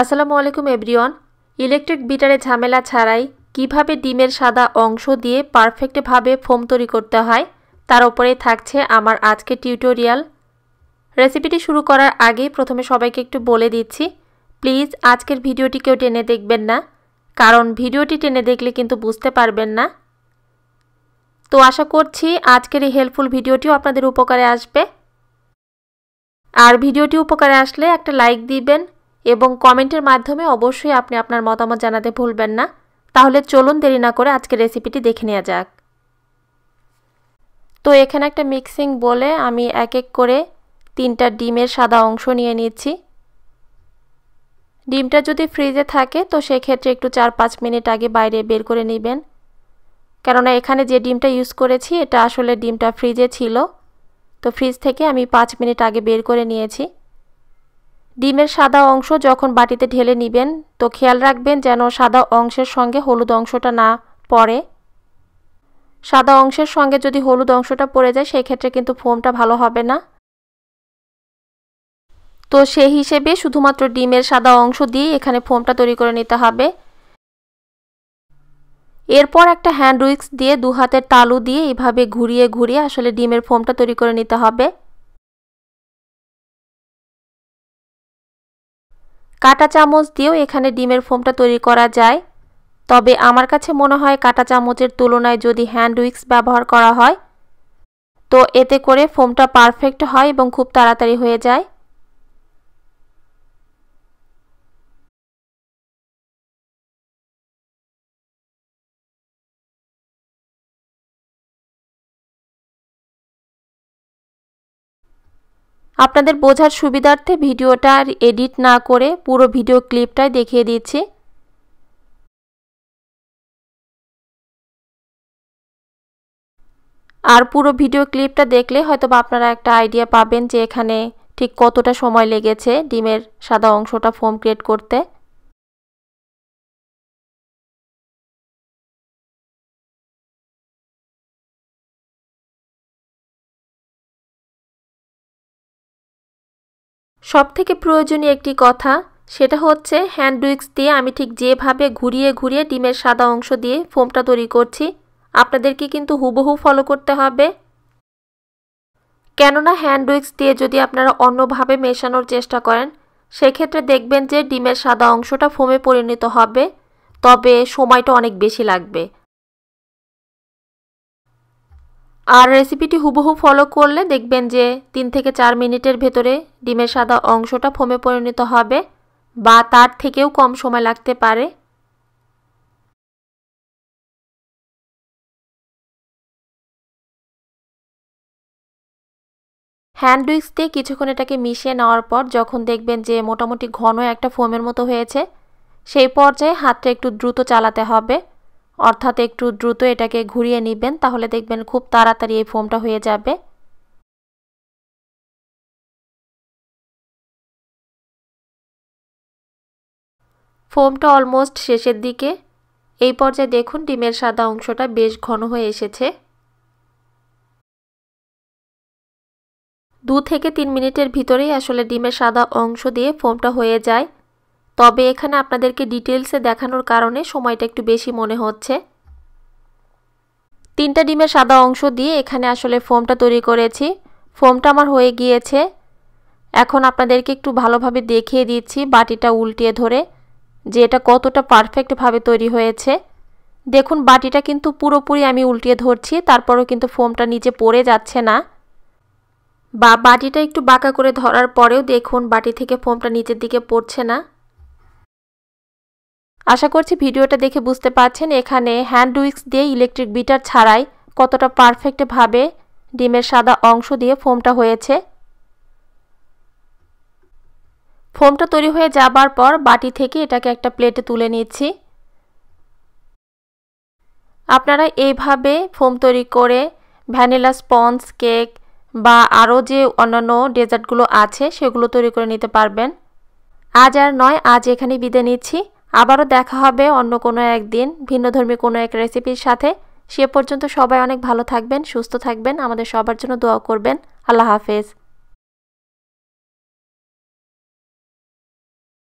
আসসালামু আলাইকুম everyone electric বিটারে ঝামেলা ছাড়াই কিভাবে ডিমের সাদা অংশ দিয়ে পারফেক্টভাবে ফোম তৈরি করতে হয় তার উপরেই থাকছে আমার আজকে টিউটোরিয়াল রেসিপিটি শুরু করার আগে প্রথমে সবাইকে একটু বলে দিচ্ছি প্লিজ আজকের ভিডিওটি কেউ টেনে দেখবেন না কারণ ভিডিওটি টেনে দেখলে কিন্তু বুঝতে পারবেন না তো আশা করছি আজকের এই হেল্পফুল ভিডিওটিও আপনাদের উপকারে আসবে আর ভিডিওটি উপকারে আসলে একটা লাইক দিবেন এবং কমেন্টের মাধ্যমে অবশ্যই আপনি আপনার মতামত জানাতে ভুলবেন না তাহলে চলুন দেরি না করে আজকে রেসিপিটি দেখে নেওয়া যাক তো এখানে একটা মিক্সিং বলে আমি এক এক করে তিনটা ডিমের সাদা অংশ নিয়ে নিচ্ছি ডিমটা যদি ফ্রিজে থাকে তো সেক্ষেত্রে একটু চার পাঁচ মিনিট আগে বাইরে বের করে নেবেন কেননা এখানে যে ডিমটা ইউজ করেছি এটা আসলে ডিমটা ফ্রিজে ছিল তো ফ্রিজ থেকে আমি পাঁচ মিনিট আগে বের করে নিয়েছি ডিমের সাদা অংশ যখন বাটিতে ঢেলে নেবেন তো খেয়াল রাখবেন যেন সাদা অংশের সঙ্গে হলুদ অংশটা না পড়ে সাদা অংশের সঙ্গে যদি হলুদ অংশটা পড়ে যায় সেক্ষেত্রে কিন্তু ফোমটা ভালো হবে না তো সেই হিসেবে শুধুমাত্র ডিমের সাদা অংশ দিয়ে এখানে ফোমটা তৈরি করে নিতে হবে এরপর একটা হ্যান্ড উইক্স দিয়ে দু হাতের তালু দিয়ে এভাবে ঘুরিয়ে ঘুরিয়ে আসলে ডিমের ফোমটা তৈরি করে নিতে হবে কাটা চামচ দিয়েও এখানে ডিমের ফোমটা তৈরি করা যায় তবে আমার কাছে মনে হয় কাটা চামচের তুলনায় যদি হ্যান্ড উইক্স ব্যবহার করা হয় তো এতে করে ফোমটা পারফেক্ট হয় এবং খুব তাড়াতাড়ি হয়ে যায় আপনাদের বোঝার সুবিধার্থে ভিডিওটা এডিট না করে পুরো ভিডিও ক্লিপটাই দেখিয়ে দিচ্ছি আর পুরো ভিডিও ক্লিপটা দেখলে হয়তো বা আপনারা একটা আইডিয়া পাবেন যে এখানে ঠিক কতটা সময় লেগেছে ডিমের সাদা অংশটা ফোম ক্রিয়েট করতে সবথেকে প্রয়োজনীয় একটি কথা সেটা হচ্ছে হ্যান্ড উইক্স দিয়ে আমি ঠিক যেভাবে ঘুরিয়ে ঘুরিয়ে ডিমের সাদা অংশ দিয়ে ফোমটা তৈরি করছি আপনাদেরকে কিন্তু হুবহু ফলো করতে হবে কেননা হ্যান্ড উইক্স দিয়ে যদি আপনারা অন্যভাবে মেশানোর চেষ্টা করেন সেক্ষেত্রে দেখবেন যে ডিমের সাদা অংশটা ফোমে পরিণত হবে তবে সময়টা অনেক বেশি লাগবে আর রেসিপিটি হুবহু ফলো করলে দেখবেন যে তিন থেকে চার মিনিটের ভেতরে ডিমের সাদা অংশটা ফোমে পরিণত হবে বা তার থেকেও কম সময় লাগতে পারে হ্যান্ড উইক্স দিয়ে কিছুক্ষণ এটাকে মিশিয়ে নেওয়ার পর যখন দেখবেন যে মোটামুটি ঘন একটা ফোমের মতো হয়েছে সেই পর্যায়ে হাতটা একটু দ্রুত চালাতে হবে অর্থাৎ একটু দ্রুত এটাকে ঘুরিয়ে নেবেন তাহলে দেখবেন খুব তাড়াতাড়ি এই ফোমটা হয়ে যাবে ফোমটা অলমোস্ট শেষের দিকে এই পর্যায়ে দেখুন ডিমের সাদা অংশটা বেশ ঘন হয়ে এসেছে দু থেকে তিন মিনিটের ভিতরেই আসলে ডিমের সাদা অংশ দিয়ে ফোমটা হয়ে যায় তবে এখানে আপনাদেরকে ডিটেলসে দেখানোর কারণে সময়টা একটু বেশি মনে হচ্ছে তিনটা ডিমের সাদা অংশ দিয়ে এখানে আসলে ফোমটা তৈরি করেছি ফোমটা আমার হয়ে গিয়েছে এখন আপনাদেরকে একটু ভালোভাবে দেখিয়ে দিচ্ছি বাটিটা উল্টিয়ে ধরে যে এটা কতটা পারফেক্টভাবে তৈরি হয়েছে দেখুন বাটিটা কিন্তু পুরোপুরি আমি উল্টিয়ে ধরছি তারপরও কিন্তু ফোমটা নিচে পড়ে যাচ্ছে না বা বাটিটা একটু বাঁকা করে ধরার পরেও দেখুন বাটি থেকে ফোমটা নিচের দিকে পড়ছে না আশা করছি ভিডিওটা দেখে বুঝতে পারছেন এখানে হ্যান্ড উইক্স দিয়ে ইলেকট্রিক বিটার ছাড়াই কতটা পারফেক্টভাবে ডিমের সাদা অংশ দিয়ে ফোমটা হয়েছে ফোমটা তৈরি হয়ে যাবার পর বাটি থেকে এটাকে একটা প্লেটে তুলে নিচ্ছি আপনারা এইভাবে ফোম তৈরি করে ভ্যানিলা স্পঞ্জ কেক বা আরও যে অন্যান্য ডেজার্টগুলো আছে সেগুলো তৈরি করে নিতে পারবেন আজ আর নয় আজ এখানে বিদে নিচ্ছি আবারও দেখা হবে অন্য কোনো একদিন ভিন্নধর্মী কোনো এক রেসিপির সাথে সে পর্যন্ত সবাই অনেক ভালো থাকবেন সুস্থ থাকবেন আমাদের সবার জন্য দোয়া করবেন আল্লাহ হাফেজ